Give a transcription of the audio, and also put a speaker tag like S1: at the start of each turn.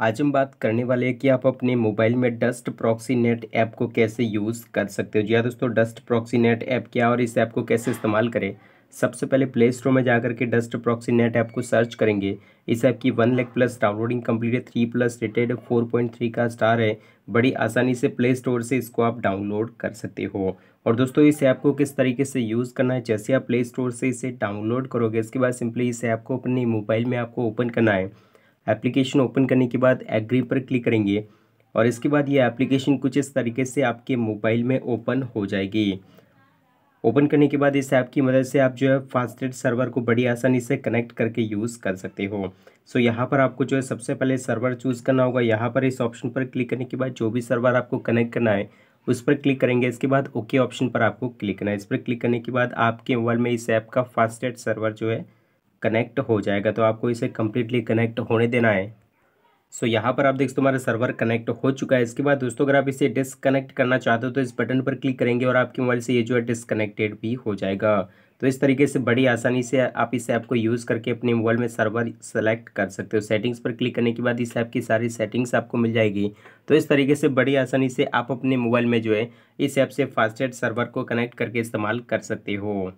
S1: आज हम बात करने वाले हैं कि आप अपने मोबाइल में डस्ट प्रॉक्सी नेट ऐप को कैसे यूज़ कर सकते हो जी हाँ दोस्तों डस्ट प्रॉक्सी नेट ऐप क्या और इस ऐप को कैसे इस्तेमाल करें सबसे पहले प्ले स्टोर में जाकर के डस्ट प्रॉक्सी नेट ऐप को सर्च करेंगे इस ऐप की one lakh plus downloading complete है three plus rated four point three का स्टार है बड़ी आसानी से प्ले स्टोर से इसको आप डाउनलोड कर सकते हो और दोस्तों इस ऐप को किस तरीके से यूज़ करना है जैसे आप प्ले स्टोर से इसे डाउनलोड करोगे इसके बाद सिंपली इस ऐप को अपने मोबाइल में आपको ओपन करना है एप्लीकेशन ओपन करने के बाद एग्री पर क्लिक करेंगे और इसके बाद ये एप्लीकेशन कुछ इस तरीके से आपके मोबाइल में ओपन हो जाएगी ओपन करने के बाद इस ऐप की मदद से आप जो है फास्टेड सर्वर को बड़ी आसानी से कनेक्ट करके यूज़ कर सकते हो सो so, यहाँ पर आपको जो है सबसे पहले सर्वर चूज़ करना होगा यहाँ पर इस ऑप्शन पर क्लिक करने के बाद जो भी सर्वर आपको कनेक्ट करना है उस पर क्लिक करेंगे इसके बाद ओके ऑप्शन पर आपको क्लिक करना है इस पर क्लिक करने के बाद आपके मोबाइल में इस ऐप का फास्टेड सर्वर जो है कनेक्ट हो जाएगा तो आपको इसे कम्प्लीटली कनेक्ट होने देना है सो so, यहाँ पर आप देख सकते हमारा सर्वर कनेक्ट हो चुका है इसके बाद दोस्तों अगर आप इसे डिसकनेक्ट करना चाहते हो तो इस बटन पर क्लिक करेंगे और आपके मोबाइल से ये जो है डिसकनेक्टेड भी हो जाएगा तो इस तरीके से बड़ी आसानी से आप इस ऐप को यूज़ करके अपने मोबाइल में सर्वर सेलेक्ट कर सकते हो सेटिंग्स पर क्लिक करने के बाद इस ऐप की सारी सेटिंग्स आपको मिल जाएगी तो इस तरीके से बड़ी आसानी से आप अपने मोबाइल में जो है इस ऐप से फास्टेड सर्वर को कनेक्ट करके इस्तेमाल कर सकते हो